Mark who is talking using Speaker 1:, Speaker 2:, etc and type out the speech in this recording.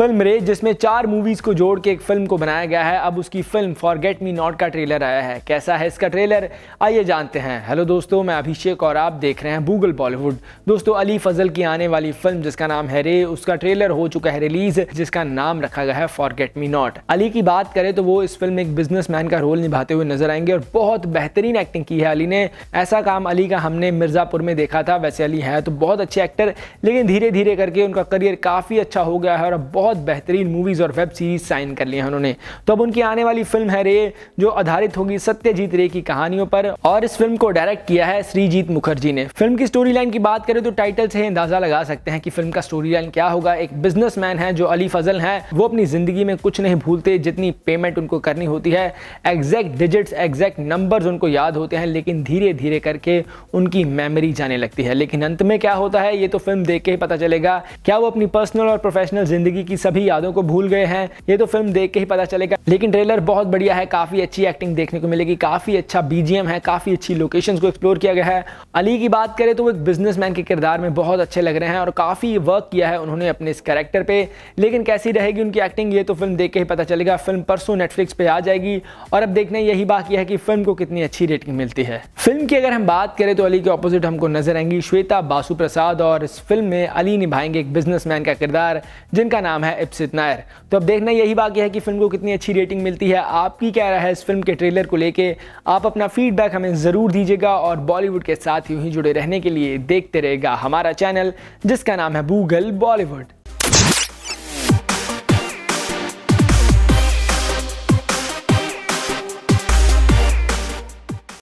Speaker 1: film raise जिसमें चार movies को जोड़ के एक फिल्म को बनाया गया है अब उसकी film forget me not का ट्रेलर आया है कैसा है इसका ट्रेलर आइए जानते हैं हेलो दोस्तों मैं अभिषेक और आप देख रहे हैं गूगल बॉलीवुड दोस्तों अली फजल की आने वाली फिल्म जिसका नाम है रे उसका ट्रेलर हो चुका है रिलीज जिसका नाम रखा गया है forget me not Ali की बात करें तो वो इस फिल्म में एक बिजनेस का रोल निभाते हुए नजर आएंगे और बहुत बेहतरीन एक्टिंग की है अली ने ऐसा काम अली का हमने मिर्ज़ापुर में देखा था वैसे अली है तो बहुत अच्छे एक्टर लेकिन धीरे धीरे करके उनका करियर काफ़ी अच्छा हो गया है और बहुत बहुत बेहतरीन मूवीज़ और वेब सीरीज साइन कर लिया है उन्होंने तो अब उनकी आने वाली फिल्म है रे जो आधारित होगी सत्यजीत रे की कहानियों पर और इस फिल्म को डायरेक्ट किया है श्रीजीत मुखर्जी ने फिल्म की स्टोरी लाइन की बात करें तो टाइटल से अंदाजा लगा सकते हैं कि फिल्म का स्टोरी लाइन क्या होगा एक बिजनेस है जो अली फजल है वो अपनी जिंदगी में कुछ नहीं भूलते जितनी पेमेंट उनको करनी होती है एग्जैक्ट डिजिट्स एग्जैक्ट नंबर्स उनको याद होते हैं लेकिन धीरे धीरे करके उनकी मेमोरी जाने लगती है लेकिन अंत में क्या होता है ये तो फिल्म देख के ही पता चलेगा क्या वो अपनी पर्सनल और प्रोफेशनल जिंदगी की सभी यादों को भूल गए हैं ये तो फिल्म देख के ही पता चलेगा लेकिन ट्रेलर बहुत बढ़िया है काफी अच्छी एक्टिंग देखने को मिलेगी काफी अच्छा बीजीएम है काफी अच्छी लोकेशन को एक्सप्लोर किया गया है अली की बात करें तो वो एक बिजनेसमैन के किरदार में बहुत अच्छे लग रहे हैं और काफी वर्क किया है उन्होंने अपने इस कैरेक्टर पे लेकिन कैसी रहेगी उनकी एक्टिंग ये तो फिल्म देख के ही पता चलेगा फिल्म परसों नेटफ्लिक्स पे आ जाएगी और अब देखने यही बाकी है कि फिल्म को कितनी अच्छी रेटिंग मिलती है फिल्म की अगर हम बात करें तो अली के ऑपोजिट हमको नजर आएंगी श्वेता बासु प्रसाद और इस फिल्म में अली निभाएंगे एक बिजनेसमैन का किरदार जिनका नाम नाम है इप्सित नायर तो अब देखना यही बाकी है कि फिल्म को कितनी अच्छी रेटिंग मिलती है आपकी क्या राय है इस फिल्म के ट्रेलर को लेके आप अपना फीडबैक हमें ज़रूर दीजिएगा और बॉलीवुड के साथ यूं ही जुड़े रहने के लिए देखते रहेगा हमारा चैनल जिसका नाम है बूगल बॉलीवुड